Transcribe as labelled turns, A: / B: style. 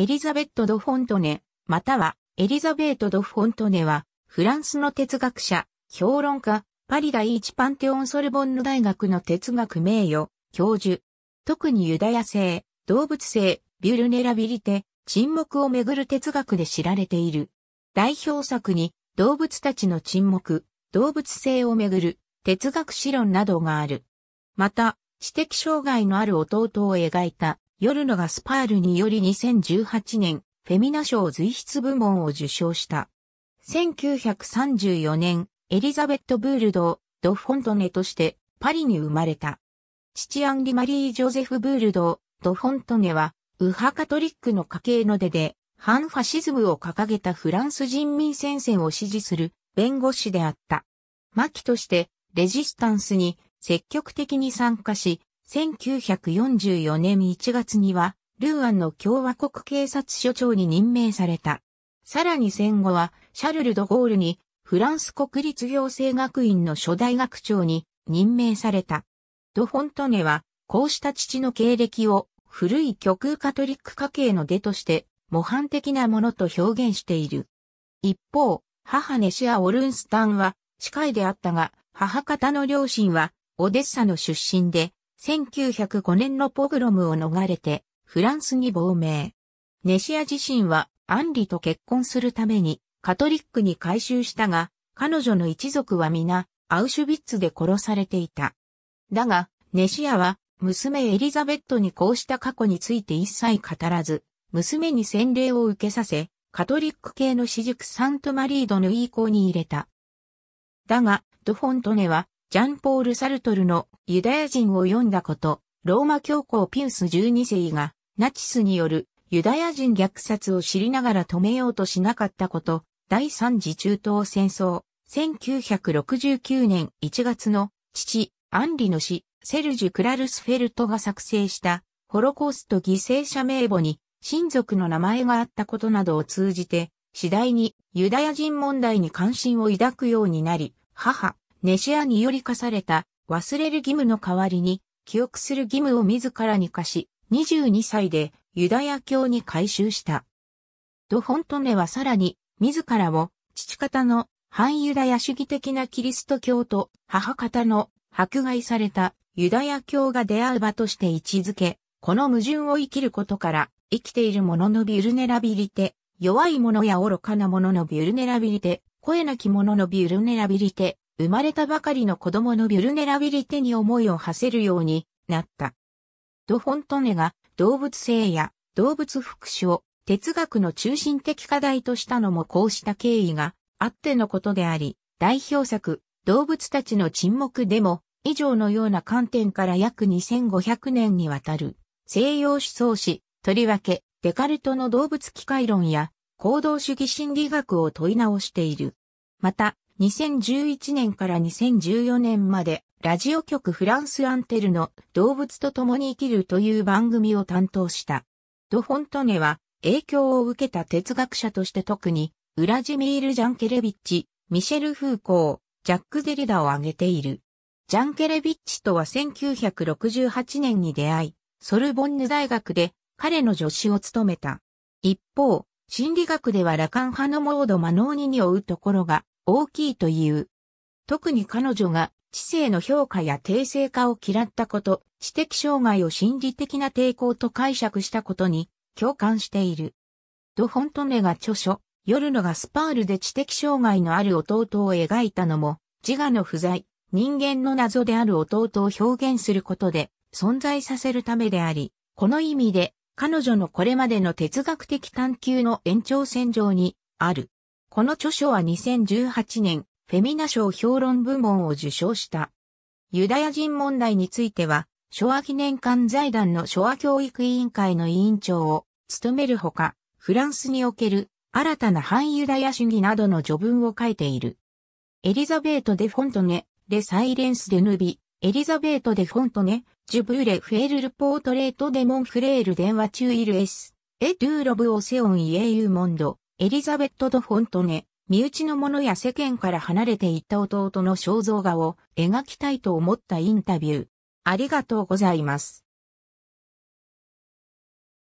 A: エリザベット・ド・フォントネ、またはエリザベート・ド・フォントネは、フランスの哲学者、評論家、パリ第一パンテオン・ソルボンヌ大学の哲学名誉、教授。特にユダヤ性、動物性、ビュルネラビリテ、沈黙をめぐる哲学で知られている。代表作に、動物たちの沈黙、動物性をめぐる哲学史論などがある。また、知的障害のある弟を描いた夜のガスパールにより2018年、フェミナ賞随筆部門を受賞した。1934年、エリザベット・ブールド、ド・フォントネとしてパリに生まれた。父アンリ・マリー・ジョゼフ・ブールド、ド・フォントネは、ウハカトリックの家系の出で、反ファシズムを掲げたフランス人民戦線を支持する弁護士であった。末期として、レジスタンスに積極的に参加し、1944年1月には、ルーアンの共和国警察署長に任命された。さらに戦後は、シャルル・ド・ゴールに、フランス国立行政学院の初代学長に任命された。ド・フォントネは、こうした父の経歴を、古い極右カトリック家系の出として、模範的なものと表現している。一方、母ネシア・オルンスタンは、司会であったが、母方の両親は、オデッサの出身で、1905年のポグロムを逃れて、フランスに亡命。ネシア自身は、アンリと結婚するために、カトリックに改宗したが、彼女の一族は皆、アウシュビッツで殺されていた。だが、ネシアは、娘エリザベットにこうした過去について一切語らず、娘に洗礼を受けさせ、カトリック系の私塾サントマリードの遺向に入れた。だが、ドフォントネはジャンポール・サルトルのユダヤ人を読んだこと、ローマ教皇ピウス12世がナチスによるユダヤ人虐殺を知りながら止めようとしなかったこと、第三次中東戦争、1969年1月の父、アンリの死、セルジュ・クラルスフェルトが作成したホロコースト犠牲者名簿に親族の名前があったことなどを通じて、次第にユダヤ人問題に関心を抱くようになり、母、ネシアにより課された忘れる義務の代わりに記憶する義務を自らに課し、22歳でユダヤ教に改宗した。ドフォントネはさらに自らを父方の反ユダヤ主義的なキリスト教と母方の迫害されたユダヤ教が出会う場として位置づけ、この矛盾を生きることから生きている者のビュルネラビリテ、弱い者や愚かな者のビュルネラビリテ、声なき者のビュルネラビリテ、生まれたばかりの子供のビュルネラビリテに思いを馳せるようになった。ド・フォントネが動物性や動物福祉を哲学の中心的課題としたのもこうした経緯があってのことであり、代表作、動物たちの沈黙でも、以上のような観点から約2500年にわたる、西洋思想史、とりわけ、デカルトの動物機械論や、行動主義心理学を問い直している。また、2011年から2014年まで、ラジオ局フランスアンテルの動物と共に生きるという番組を担当した。ド・フォントネは影響を受けた哲学者として特に、ウラジミール・ジャンケレビッチ、ミシェル・フーコー、ジャック・デリダを挙げている。ジャンケレビッチとは1968年に出会い、ソルボンヌ大学で彼の助手を務めた。一方、心理学ではラカン派のモード・マノーニに追うところが、大きいという。特に彼女が知性の評価や定性化を嫌ったこと、知的障害を心理的な抵抗と解釈したことに共感している。ド・フォントネが著書、夜のがスパールで知的障害のある弟を描いたのも、自我の不在、人間の謎である弟を表現することで存在させるためであり、この意味で彼女のこれまでの哲学的探求の延長線上にある。この著書は2018年、フェミナ賞評論部門を受賞した。ユダヤ人問題については、昭和記念館財団の昭和教育委員会の委員長を務めるほか、フランスにおける新たな反ユダヤ主義などの序文を書いている。エリザベート・デ・フォントネ、レ・サイレンス・デ・ヌビ、エリザベート・デ・フォントネ、ジュブーレ・フェール・ル・ポートレート・デ・モン・フレール・電話中イル・エス、エ・ドゥーロブ・オセオン・イエユーモンド、エリザベット・ド・フォントネ、身内の者や世間から離れていった弟の肖像画を描きたいと思ったインタビュー。ありがとうございます。